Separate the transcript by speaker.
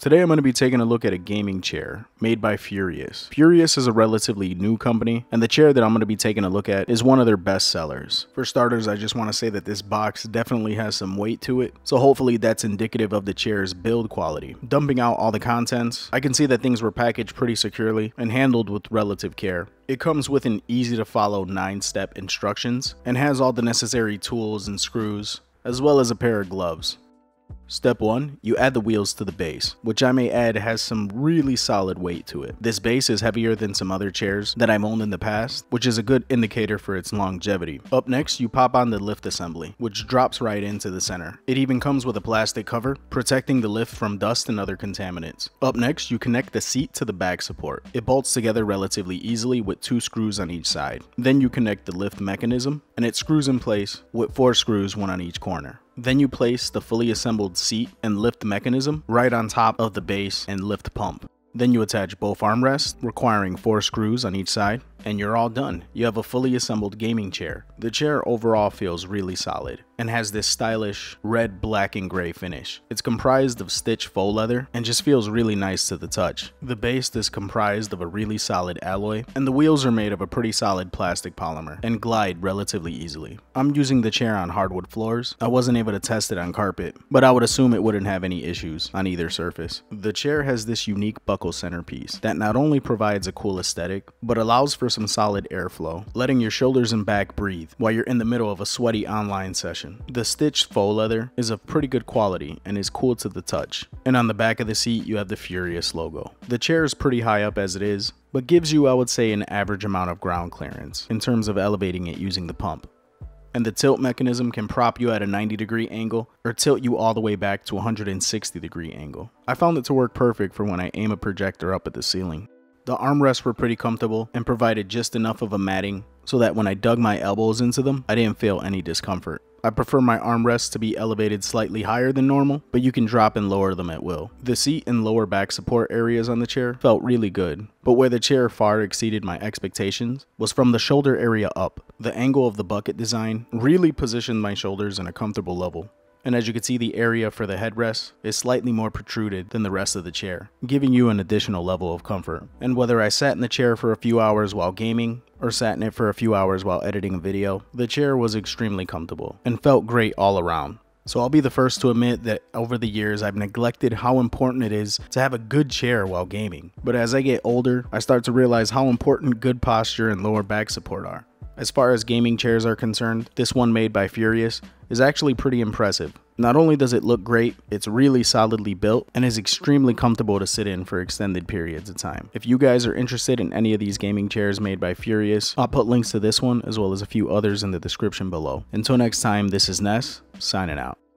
Speaker 1: Today I'm going to be taking a look at a gaming chair made by Furious. Furious is a relatively new company and the chair that I'm going to be taking a look at is one of their best sellers. For starters I just want to say that this box definitely has some weight to it so hopefully that's indicative of the chair's build quality. Dumping out all the contents I can see that things were packaged pretty securely and handled with relative care. It comes with an easy to follow 9 step instructions and has all the necessary tools and screws as well as a pair of gloves. Step 1. You add the wheels to the base, which I may add has some really solid weight to it. This base is heavier than some other chairs that I've owned in the past, which is a good indicator for its longevity. Up next, you pop on the lift assembly, which drops right into the center. It even comes with a plastic cover, protecting the lift from dust and other contaminants. Up next, you connect the seat to the back support. It bolts together relatively easily with two screws on each side. Then you connect the lift mechanism, and it screws in place with four screws, one on each corner. Then you place the fully assembled seat and lift mechanism right on top of the base and lift pump. Then you attach both armrests, requiring four screws on each side, and you're all done. You have a fully assembled gaming chair. The chair overall feels really solid and has this stylish red, black, and gray finish. It's comprised of stitch faux leather and just feels really nice to the touch. The base is comprised of a really solid alloy and the wheels are made of a pretty solid plastic polymer and glide relatively easily. I'm using the chair on hardwood floors. I wasn't able to test it on carpet, but I would assume it wouldn't have any issues on either surface. The chair has this unique buckle centerpiece that not only provides a cool aesthetic, but allows for for some solid airflow, letting your shoulders and back breathe while you're in the middle of a sweaty online session. The stitched faux leather is of pretty good quality and is cool to the touch. And on the back of the seat, you have the Furious logo. The chair is pretty high up as it is, but gives you, I would say, an average amount of ground clearance in terms of elevating it using the pump. And the tilt mechanism can prop you at a 90 degree angle or tilt you all the way back to 160 degree angle. I found it to work perfect for when I aim a projector up at the ceiling. The armrests were pretty comfortable and provided just enough of a matting so that when I dug my elbows into them, I didn't feel any discomfort. I prefer my armrests to be elevated slightly higher than normal, but you can drop and lower them at will. The seat and lower back support areas on the chair felt really good, but where the chair far exceeded my expectations was from the shoulder area up. The angle of the bucket design really positioned my shoulders in a comfortable level and as you can see the area for the headrest is slightly more protruded than the rest of the chair, giving you an additional level of comfort. And whether I sat in the chair for a few hours while gaming, or sat in it for a few hours while editing a video, the chair was extremely comfortable and felt great all around. So I'll be the first to admit that over the years I've neglected how important it is to have a good chair while gaming. But as I get older, I start to realize how important good posture and lower back support are. As far as gaming chairs are concerned, this one made by Furious is actually pretty impressive. Not only does it look great, it's really solidly built and is extremely comfortable to sit in for extended periods of time. If you guys are interested in any of these gaming chairs made by Furious, I'll put links to this one as well as a few others in the description below. Until next time, this is Ness, signing out.